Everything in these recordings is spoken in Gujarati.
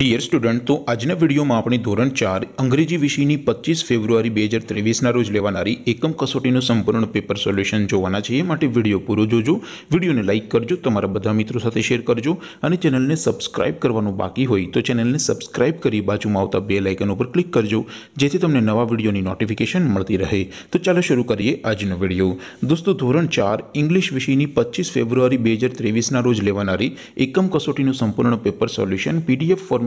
ડિયર સ્ટુડન્ટ તો આજના વિડીયોમાં આપણે ધોરણ ચાર અંગ્રેજી વિષયની પચીસ ફેબ્રુઆરી બે હજાર ત્રેવીસના રોજ લેવાનારી એકમ કસોટીનું સંપૂર્ણ પેપર સોલ્યુશન જોવાના છે એ માટે વિડીયો પૂરો જોજો વિડીયોને લાઇક કરજો તમારા બધા મિત્રો સાથે શેર કરજો અને ચેનલને સબસ્ક્રાઇબ કરવાનું બાકી હોય તો ચેનલને સબસ્ક્રાઇબ કરી બાજુમાં આવતા બે લાઇકન ઉપર ક્લિક કરજો જેથી તમને નવા વિડીયોની નોટિફિકેશન મળતી રહે તો ચાલો શરૂ કરીએ આજનો વિડીયો દોસ્તો ધોરણ ચાર ઇંગ્લિશ વિષયની પચીસ ફેબ્રુઆરી બે હજાર ત્રેવીસના રોજ લેવાનારી એકમ કસોટીનું સંપૂર્ણ પેપર સોલ્યુશન પીડીએફ ફોર્મ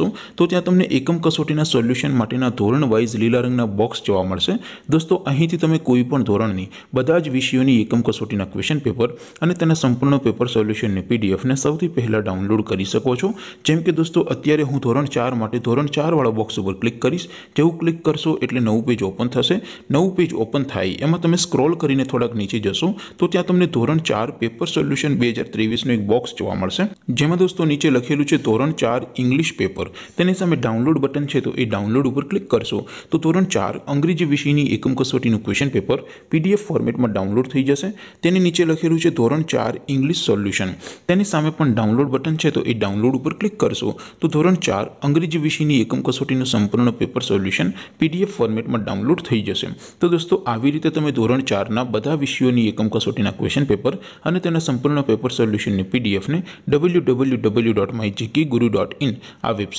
જશો તો ત્યાં તમને એકમ કસોટીના સોલ્યુશન માટેના ધોરણ વાઇઝ લીલા રંગના બોક્સ જોવા મળશે દોસ્તો અહીંથી તમે કોઈ પણ ધોરણની બધા જ વિષયોની એકમ કસોટીના ક્વેશ્ચન પેપર અને તેના સંપૂર્ણ પેપર સોલ્યુશનની પીડીએફને સૌથી પહેલાં ડાઉનલોડ કરી શકો છો જેમ કે દોસ્તો અત્યારે હું ધોરણ ચાર માટે ધોરણ ચારવાળા બોક્સ ઉપર ક્લિક કરીશ જેવું ક્લિક કરશો એટલે નવું પેજ ઓપન થશે નવું પેજ ઓપન થાય એમાં તમે સ્ક્રોલ કરીને થોડાક નીચે જશો તો ત્યાં તમને ધોરણ ચાર પેપર સોલ્યુશન બે હજાર ત્રેવીસનો એક બોક્સ જોવા મળશે જેમાં દોસ્તો નીચે લખેલું છે ધોરણ ચાર ઇંગ્લિશ પેપર ઉપર તેની સામે ડાઉનલોડ બટન છે તો એ ડાઉનલોડ ઉપર ક્લિક કરશો તો ધોરણ ચાર અંગ્રેજી વિષયની એકમ કસોટીનું ક્વેશ્ચન પેપર પીડીએફ ફોર્મેટમાં ડાઉનલોડ થઈ જશે તેની નીચે લખેલું છે ધોરણ ચાર ઇંગ્લિશ સોલ્યુશન તેની સામે પણ ડાઉનલોડ બટન છે તો એ ડાઉનલોડ ઉપર ક્લિક કરશો તો ધોરણ ચાર અંગ્રેજી વિષયની એકમ કસોટીનું સંપૂર્ણ પેપર સોલ્યુશન પીડીએફ ફોર્મેટમાં ડાઉનલોડ થઈ જશે તો દોસ્તો આવી રીતે તમે ધોરણ ચારના બધા વિષયોની એકમ કસોટીના ક્વેશ્ચન પેપર અને તેના સંપૂર્ણ પેપર સોલ્યુશનની પીડીએફને W W W dot my GK guru dot in આ વેબસાઇટ